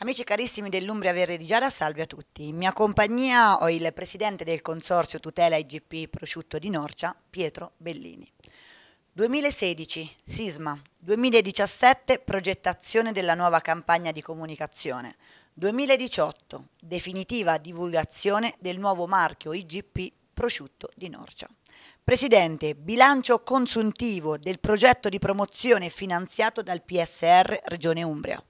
Amici carissimi dell'Umbria di Verreggiana, salve a tutti. In mia compagnia ho il presidente del consorzio tutela IGP prosciutto di Norcia, Pietro Bellini. 2016, sisma. 2017, progettazione della nuova campagna di comunicazione. 2018, definitiva divulgazione del nuovo marchio IGP prosciutto di Norcia. Presidente, bilancio consuntivo del progetto di promozione finanziato dal PSR Regione Umbria.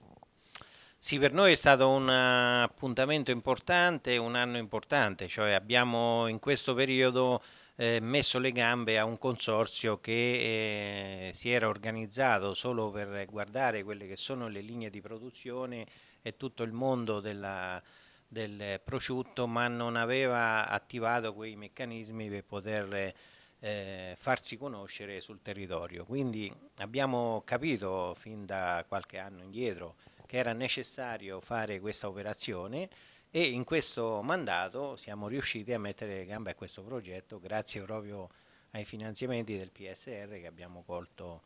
Sì, per noi è stato un eh, appuntamento importante, un anno importante, cioè abbiamo in questo periodo eh, messo le gambe a un consorzio che eh, si era organizzato solo per guardare quelle che sono le linee di produzione e tutto il mondo della, del prosciutto, ma non aveva attivato quei meccanismi per poter eh, farsi conoscere sul territorio. Quindi abbiamo capito fin da qualche anno indietro che era necessario fare questa operazione e in questo mandato siamo riusciti a mettere le gambe a questo progetto grazie proprio ai finanziamenti del PSR che abbiamo colto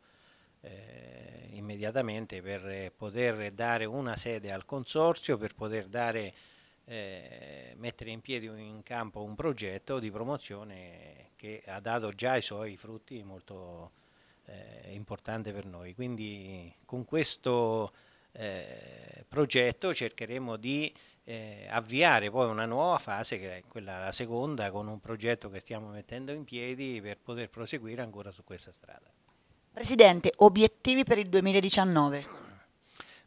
eh, immediatamente per poter dare una sede al consorzio, per poter dare, eh, mettere in piedi in campo un progetto di promozione che ha dato già i suoi frutti molto eh, importante per noi. Quindi con questo eh, progetto cercheremo di eh, avviare poi una nuova fase, che è quella la seconda, con un progetto che stiamo mettendo in piedi per poter proseguire ancora su questa strada. Presidente, obiettivi per il 2019?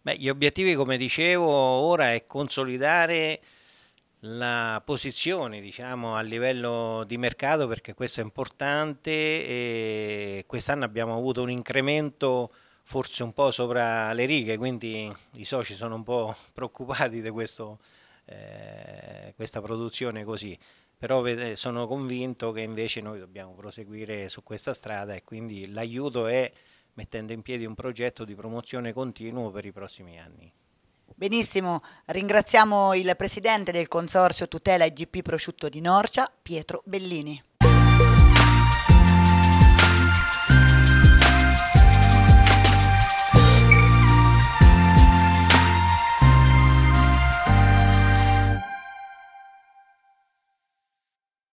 Beh, gli obiettivi, come dicevo, ora è consolidare la posizione diciamo, a livello di mercato perché questo è importante e quest'anno abbiamo avuto un incremento forse un po' sopra le righe, quindi i soci sono un po' preoccupati di questo, eh, questa produzione così, però sono convinto che invece noi dobbiamo proseguire su questa strada e quindi l'aiuto è mettendo in piedi un progetto di promozione continuo per i prossimi anni. Benissimo, ringraziamo il presidente del Consorzio Tutela IGP Prosciutto di Norcia, Pietro Bellini.